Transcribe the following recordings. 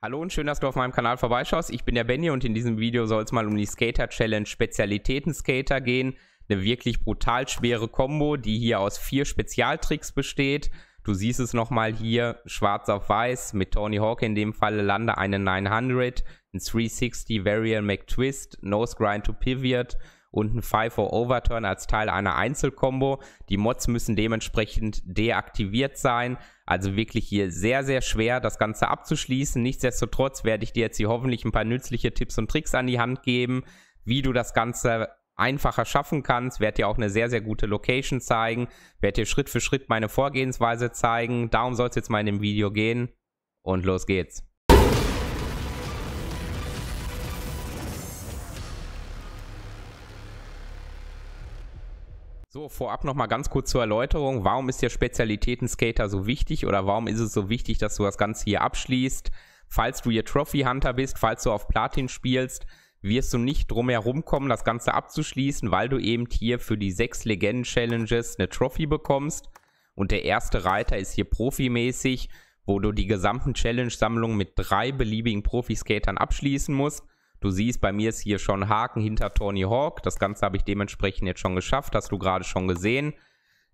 Hallo und schön, dass du auf meinem Kanal vorbeischaust. Ich bin der Benny und in diesem Video soll es mal um die Skater Challenge Spezialitäten Skater gehen. Eine wirklich brutal schwere Combo, die hier aus vier Spezialtricks besteht. Du siehst es nochmal hier, schwarz auf weiß, mit Tony Hawk in dem Fall lande eine 900, ein 360 Varial McTwist, Nose Grind to Pivot, und ein 5-0 Overturn als Teil einer Einzelkombo. Die Mods müssen dementsprechend deaktiviert sein. Also wirklich hier sehr, sehr schwer, das Ganze abzuschließen. Nichtsdestotrotz werde ich dir jetzt hier hoffentlich ein paar nützliche Tipps und Tricks an die Hand geben, wie du das Ganze einfacher schaffen kannst, werde dir auch eine sehr, sehr gute Location zeigen, werde dir Schritt für Schritt meine Vorgehensweise zeigen. Darum soll es jetzt mal in dem Video gehen und los geht's. So, vorab nochmal ganz kurz zur Erläuterung. Warum ist der Spezialitäten-Skater so wichtig oder warum ist es so wichtig, dass du das Ganze hier abschließt? Falls du hier Trophy Hunter bist, falls du auf Platin spielst, wirst du nicht drumherum kommen, das Ganze abzuschließen, weil du eben hier für die sechs Legenden-Challenges eine Trophy bekommst. Und der erste Reiter ist hier profimäßig, wo du die gesamten Challenge-Sammlungen mit drei beliebigen Profi-Skatern abschließen musst. Du siehst, bei mir ist hier schon Haken hinter Tony Hawk. Das Ganze habe ich dementsprechend jetzt schon geschafft, hast du gerade schon gesehen.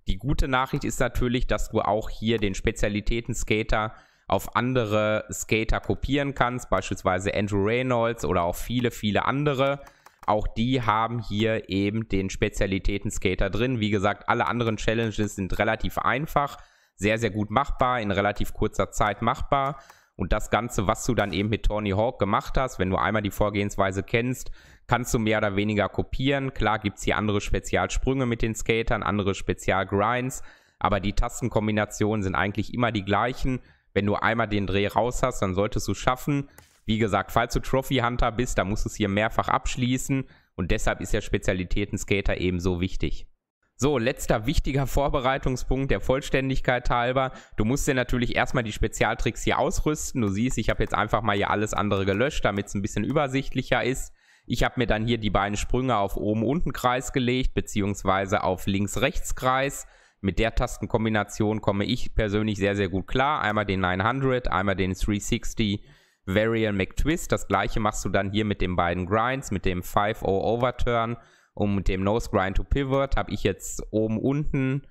Die gute Nachricht ist natürlich, dass du auch hier den Spezialitäten-Skater auf andere Skater kopieren kannst, beispielsweise Andrew Reynolds oder auch viele, viele andere. Auch die haben hier eben den Spezialitäten-Skater drin. Wie gesagt, alle anderen Challenges sind relativ einfach, sehr, sehr gut machbar, in relativ kurzer Zeit machbar. Und das Ganze, was du dann eben mit Tony Hawk gemacht hast, wenn du einmal die Vorgehensweise kennst, kannst du mehr oder weniger kopieren. Klar gibt es hier andere Spezialsprünge mit den Skatern, andere Spezialgrinds, aber die Tastenkombinationen sind eigentlich immer die gleichen. Wenn du einmal den Dreh raus hast, dann solltest du schaffen. Wie gesagt, falls du Trophy Hunter bist, dann musst du es hier mehrfach abschließen und deshalb ist der Spezialitäten-Skater eben so wichtig. So, letzter wichtiger Vorbereitungspunkt der Vollständigkeit halber. Du musst dir natürlich erstmal die Spezialtricks hier ausrüsten. Du siehst, ich habe jetzt einfach mal hier alles andere gelöscht, damit es ein bisschen übersichtlicher ist. Ich habe mir dann hier die beiden Sprünge auf Oben-Unten-Kreis gelegt, beziehungsweise auf Links-Rechts-Kreis. Mit der Tastenkombination komme ich persönlich sehr, sehr gut klar. Einmal den 900, einmal den 360 Varial McTwist. Das gleiche machst du dann hier mit den beiden Grinds, mit dem 5-0 Overturn und mit dem Nose Grind to Pivot habe ich jetzt oben unten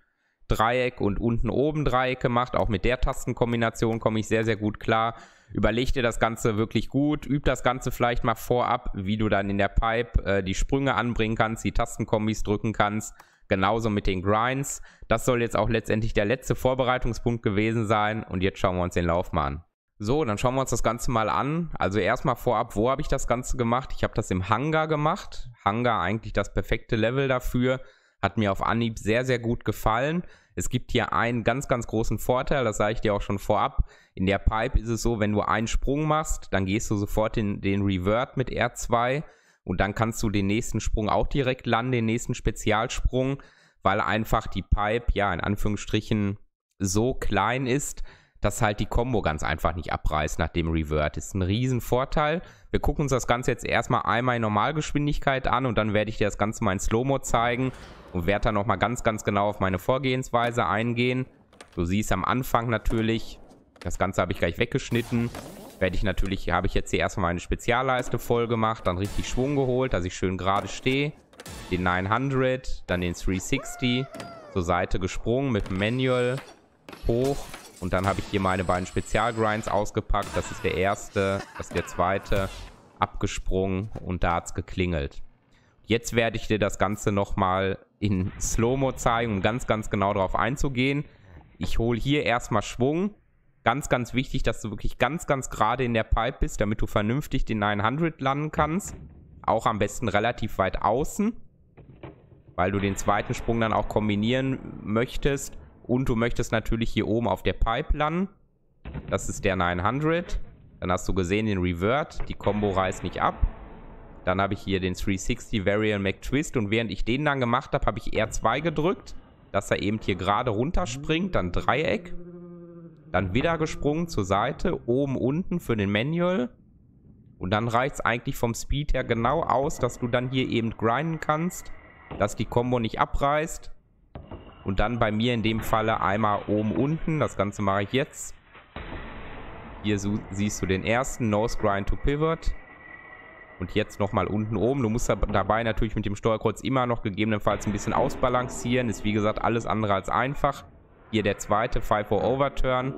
Dreieck und unten oben Dreieck gemacht. Auch mit der Tastenkombination komme ich sehr, sehr gut klar. Überleg dir das Ganze wirklich gut, üb das Ganze vielleicht mal vorab, wie du dann in der Pipe äh, die Sprünge anbringen kannst, die Tastenkombis drücken kannst. Genauso mit den Grinds. Das soll jetzt auch letztendlich der letzte Vorbereitungspunkt gewesen sein. Und jetzt schauen wir uns den Lauf mal an. So, dann schauen wir uns das Ganze mal an. Also erstmal vorab, wo habe ich das Ganze gemacht? Ich habe das im Hangar gemacht. Hangar eigentlich das perfekte Level dafür. Hat mir auf Anhieb sehr, sehr gut gefallen. Es gibt hier einen ganz, ganz großen Vorteil, das sage ich dir auch schon vorab. In der Pipe ist es so, wenn du einen Sprung machst, dann gehst du sofort in den Revert mit R2 und dann kannst du den nächsten Sprung auch direkt landen, den nächsten Spezialsprung, weil einfach die Pipe, ja, in Anführungsstrichen so klein ist, dass halt die Combo ganz einfach nicht abreißt nach dem Revert. Ist ein Riesenvorteil. Wir gucken uns das Ganze jetzt erstmal einmal in Normalgeschwindigkeit an und dann werde ich dir das Ganze mal in Slow-Mo zeigen und werde dann nochmal ganz, ganz genau auf meine Vorgehensweise eingehen. Du siehst am Anfang natürlich, das Ganze habe ich gleich weggeschnitten. Werde ich natürlich, habe ich jetzt hier erstmal meine Spezialleiste voll gemacht, dann richtig Schwung geholt, dass ich schön gerade stehe. Den 900, dann den 360, zur Seite gesprungen mit Manual, hoch, und dann habe ich hier meine beiden Spezialgrinds ausgepackt. Das ist der erste, das ist der zweite. Abgesprungen und da hat es geklingelt. Jetzt werde ich dir das Ganze nochmal in Slow-Mo zeigen, um ganz, ganz genau darauf einzugehen. Ich hole hier erstmal Schwung. Ganz, ganz wichtig, dass du wirklich ganz, ganz gerade in der Pipe bist, damit du vernünftig den 900 landen kannst. Auch am besten relativ weit außen, weil du den zweiten Sprung dann auch kombinieren möchtest. Und du möchtest natürlich hier oben auf der Pipe landen. Das ist der 900. Dann hast du gesehen den Revert. Die Combo reißt nicht ab. Dann habe ich hier den 360 Varial McTwist. Und während ich den dann gemacht habe, habe ich R2 gedrückt. Dass er eben hier gerade runterspringt. Dann Dreieck. Dann wieder gesprungen zur Seite. Oben, unten für den Manual. Und dann reicht es eigentlich vom Speed her genau aus, dass du dann hier eben grinden kannst. Dass die Combo nicht abreißt. Und dann bei mir in dem Falle einmal oben unten. Das Ganze mache ich jetzt. Hier so, siehst du den ersten Nose Grind to Pivot. Und jetzt nochmal unten oben. Du musst dabei natürlich mit dem Steuerkreuz immer noch gegebenenfalls ein bisschen ausbalancieren. Ist wie gesagt alles andere als einfach. Hier der zweite 5 Overturn.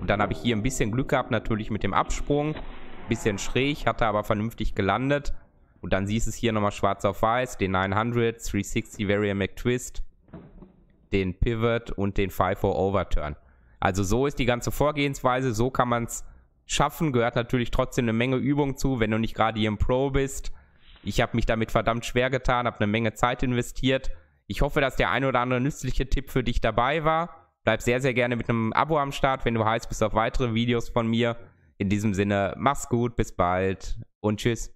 Und dann habe ich hier ein bisschen Glück gehabt natürlich mit dem Absprung. Bisschen schräg, hatte aber vernünftig gelandet. Und dann siehst du es hier nochmal schwarz auf weiß. Den 900, 360 Varian McTwist den Pivot und den FIFO Overturn. Also so ist die ganze Vorgehensweise, so kann man es schaffen, gehört natürlich trotzdem eine Menge Übung zu, wenn du nicht gerade hier im Pro bist. Ich habe mich damit verdammt schwer getan, habe eine Menge Zeit investiert. Ich hoffe, dass der ein oder andere nützliche Tipp für dich dabei war. Bleib sehr, sehr gerne mit einem Abo am Start, wenn du heißt, bist auf weitere Videos von mir. In diesem Sinne, mach's gut, bis bald und tschüss.